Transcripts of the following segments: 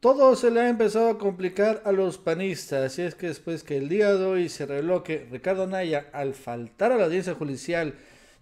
Todo se le ha empezado a complicar a los panistas, y es que después que el día de hoy se reveló que Ricardo Naya, al faltar a la audiencia judicial,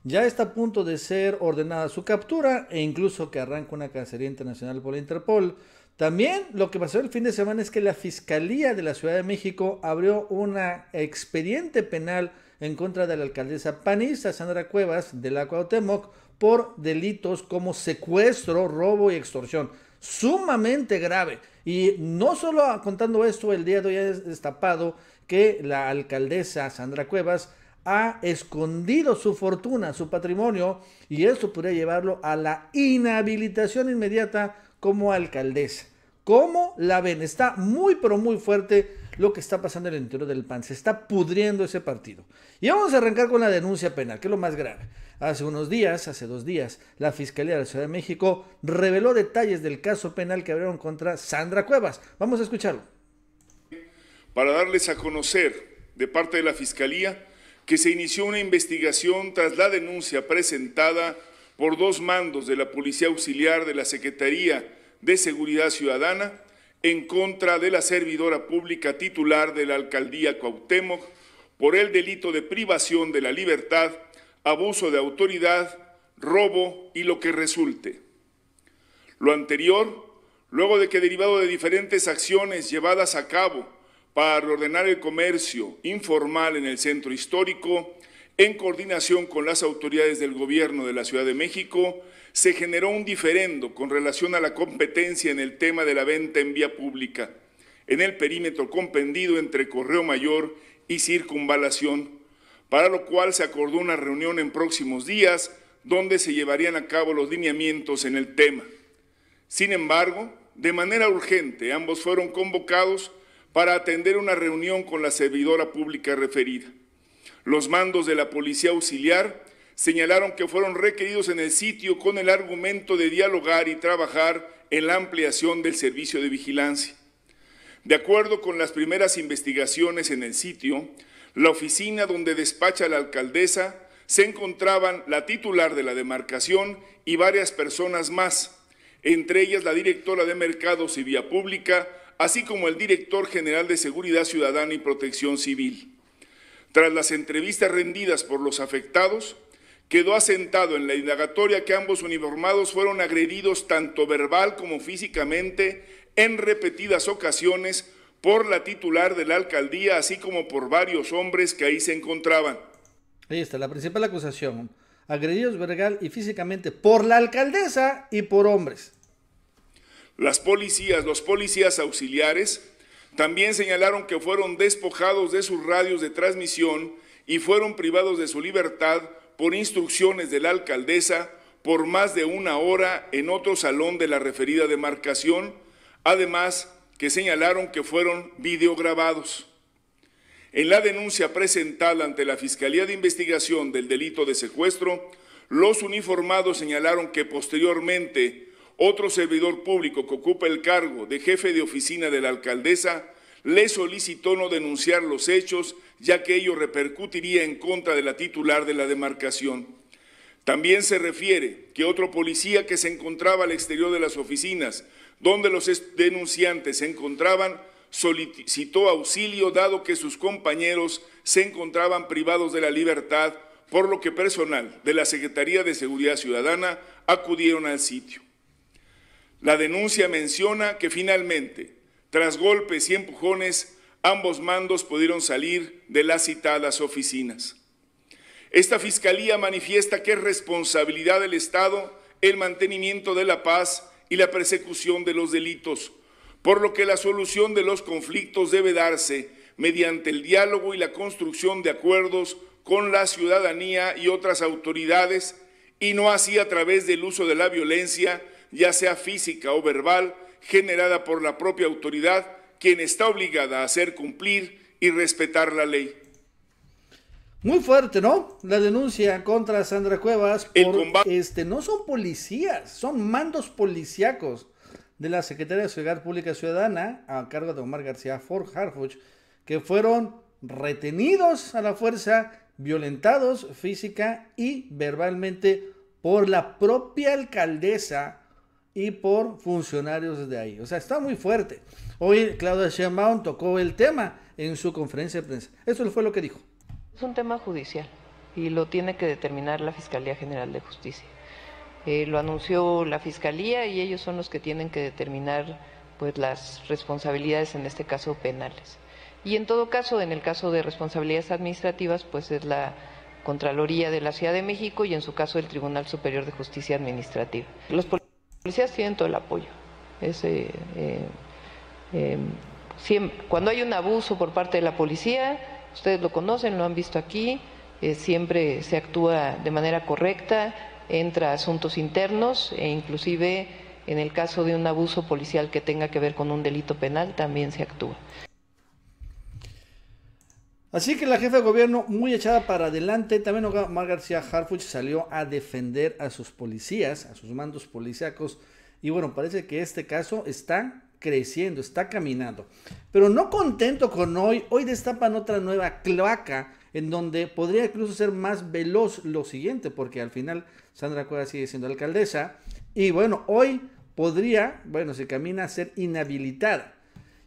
ya está a punto de ser ordenada su captura e incluso que arranca una cacería internacional por la Interpol. También lo que pasó el fin de semana es que la Fiscalía de la Ciudad de México abrió un expediente penal en contra de la alcaldesa panista Sandra Cuevas de la Cuauhtémoc por delitos como secuestro, robo y extorsión sumamente grave. Y no solo contando esto, el día de hoy es destapado que la alcaldesa Sandra Cuevas ha escondido su fortuna, su patrimonio, y esto podría llevarlo a la inhabilitación inmediata como alcaldesa. Como la ven? Está muy, pero muy fuerte lo que está pasando en el interior del PAN. Se está pudriendo ese partido. Y vamos a arrancar con la denuncia penal, que es lo más grave. Hace unos días, hace dos días, la Fiscalía de la Ciudad de México reveló detalles del caso penal que abrieron contra Sandra Cuevas. Vamos a escucharlo. Para darles a conocer de parte de la Fiscalía que se inició una investigación tras la denuncia presentada por dos mandos de la Policía Auxiliar de la Secretaría de Seguridad Ciudadana en contra de la servidora pública titular de la alcaldía Cuauhtémoc por el delito de privación de la libertad, abuso de autoridad, robo y lo que resulte. Lo anterior, luego de que derivado de diferentes acciones llevadas a cabo para ordenar el comercio informal en el centro histórico, en coordinación con las autoridades del Gobierno de la Ciudad de México, se generó un diferendo con relación a la competencia en el tema de la venta en vía pública, en el perímetro compendido entre Correo Mayor y Circunvalación, para lo cual se acordó una reunión en próximos días donde se llevarían a cabo los lineamientos en el tema. Sin embargo, de manera urgente, ambos fueron convocados para atender una reunión con la servidora pública referida. Los mandos de la Policía Auxiliar señalaron que fueron requeridos en el sitio con el argumento de dialogar y trabajar en la ampliación del servicio de vigilancia. De acuerdo con las primeras investigaciones en el sitio, la oficina donde despacha la alcaldesa se encontraban la titular de la demarcación y varias personas más, entre ellas la directora de Mercados y Vía Pública, así como el director general de Seguridad Ciudadana y Protección Civil. Tras las entrevistas rendidas por los afectados, quedó asentado en la indagatoria que ambos uniformados fueron agredidos tanto verbal como físicamente en repetidas ocasiones por la titular de la alcaldía, así como por varios hombres que ahí se encontraban. Ahí está, la principal acusación, agredidos verbal y físicamente por la alcaldesa y por hombres. Las policías, los policías auxiliares, también señalaron que fueron despojados de sus radios de transmisión y fueron privados de su libertad por instrucciones de la alcaldesa por más de una hora en otro salón de la referida demarcación, además que señalaron que fueron videograbados. En la denuncia presentada ante la Fiscalía de Investigación del Delito de Secuestro, los uniformados señalaron que posteriormente otro servidor público que ocupa el cargo de jefe de oficina de la alcaldesa le solicitó no denunciar los hechos, ya que ello repercutiría en contra de la titular de la demarcación. También se refiere que otro policía que se encontraba al exterior de las oficinas, donde los denunciantes se encontraban, solicitó auxilio dado que sus compañeros se encontraban privados de la libertad, por lo que personal de la Secretaría de Seguridad Ciudadana acudieron al sitio. La denuncia menciona que finalmente, tras golpes y empujones, ambos mandos pudieron salir de las citadas oficinas. Esta fiscalía manifiesta que es responsabilidad del Estado el mantenimiento de la paz y la persecución de los delitos, por lo que la solución de los conflictos debe darse mediante el diálogo y la construcción de acuerdos con la ciudadanía y otras autoridades, y no así a través del uso de la violencia ya sea física o verbal, generada por la propia autoridad, quien está obligada a hacer cumplir y respetar la ley. Muy fuerte, ¿no? La denuncia contra Sandra Cuevas por, este no son policías, son mandos policíacos de la Secretaría de Seguridad Pública Ciudadana a cargo de Omar García Ford Harfuch que fueron retenidos a la fuerza, violentados física y verbalmente por la propia alcaldesa y por funcionarios de ahí. O sea, está muy fuerte. Hoy Claudia Sheinbaum tocó el tema en su conferencia de prensa. Eso fue lo que dijo. Es un tema judicial y lo tiene que determinar la Fiscalía General de Justicia. Eh, lo anunció la Fiscalía y ellos son los que tienen que determinar pues, las responsabilidades, en este caso penales. Y en todo caso, en el caso de responsabilidades administrativas, pues es la Contraloría de la Ciudad de México y en su caso el Tribunal Superior de Justicia Administrativa. Los policías tienen todo el apoyo. Eh, eh, cuando hay un abuso por parte de la policía, ustedes lo conocen, lo han visto aquí, eh, siempre se actúa de manera correcta, entra asuntos internos e inclusive en el caso de un abuso policial que tenga que ver con un delito penal también se actúa. Así que la jefa de gobierno muy echada para adelante, también Omar García Harfuch salió a defender a sus policías, a sus mandos policíacos, y bueno, parece que este caso está creciendo, está caminando. Pero no contento con hoy, hoy destapan otra nueva cloaca en donde podría incluso ser más veloz lo siguiente, porque al final Sandra Cuevas sigue siendo alcaldesa, y bueno, hoy podría, bueno, se camina a ser inhabilitada.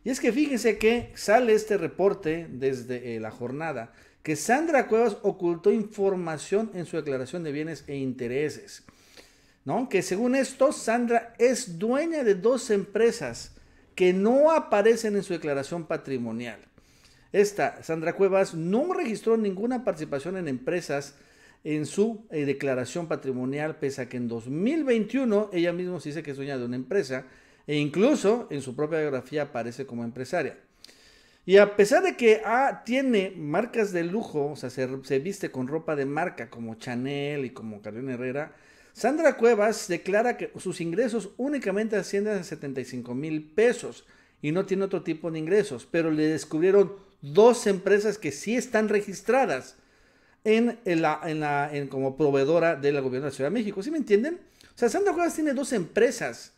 Y es que fíjense que sale este reporte desde eh, la jornada que Sandra Cuevas ocultó información en su declaración de bienes e intereses. ¿no? Que según esto, Sandra es dueña de dos empresas que no aparecen en su declaración patrimonial. Esta, Sandra Cuevas, no registró ninguna participación en empresas en su eh, declaración patrimonial, pese a que en 2021 ella misma se dice que es dueña de una empresa e incluso en su propia biografía aparece como empresaria. Y a pesar de que A ah, tiene marcas de lujo, o sea, se, viste con ropa de marca como Chanel y como Carolina Herrera, Sandra Cuevas declara que sus ingresos únicamente ascienden a 75 mil pesos y no tiene otro tipo de ingresos, pero le descubrieron dos empresas que sí están registradas en, la, en la en como proveedora del gobierno de la Ciudad de México. ¿Sí me entienden? O sea, Sandra Cuevas tiene dos empresas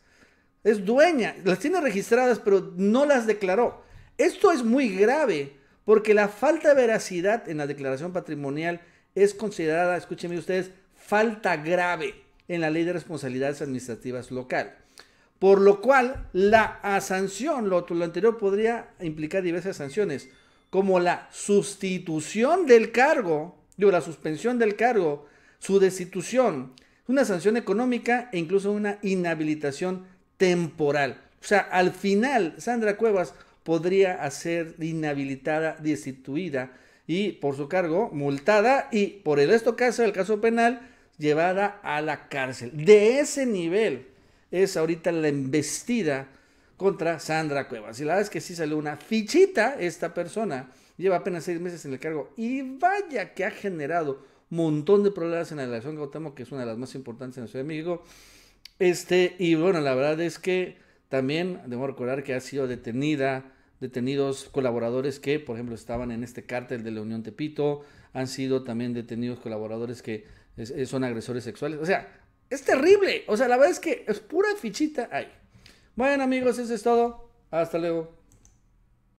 es dueña, las tiene registradas, pero no las declaró. Esto es muy grave, porque la falta de veracidad en la declaración patrimonial es considerada, escúchenme ustedes, falta grave en la ley de responsabilidades administrativas local. Por lo cual, la sanción, lo, anterior podría implicar diversas sanciones, como la sustitución del cargo, digo, la suspensión del cargo, su destitución, una sanción económica e incluso una inhabilitación temporal. O sea, al final, Sandra Cuevas podría ser inhabilitada, destituida y por su cargo multada y por el resto caso, el caso penal, llevada a la cárcel. De ese nivel es ahorita la embestida contra Sandra Cuevas. Y la verdad es que sí salió una fichita esta persona. Lleva apenas seis meses en el cargo y vaya que ha generado un montón de problemas en la relación Gautamo, que es una de las más importantes en su Ciudad de este, y bueno, la verdad es que también debemos recordar que ha sido detenida, detenidos colaboradores que, por ejemplo, estaban en este cártel de la Unión Tepito, han sido también detenidos colaboradores que son agresores sexuales. O sea, es terrible. O sea, la verdad es que es pura fichita ahí. Bueno, amigos, eso es todo. Hasta luego.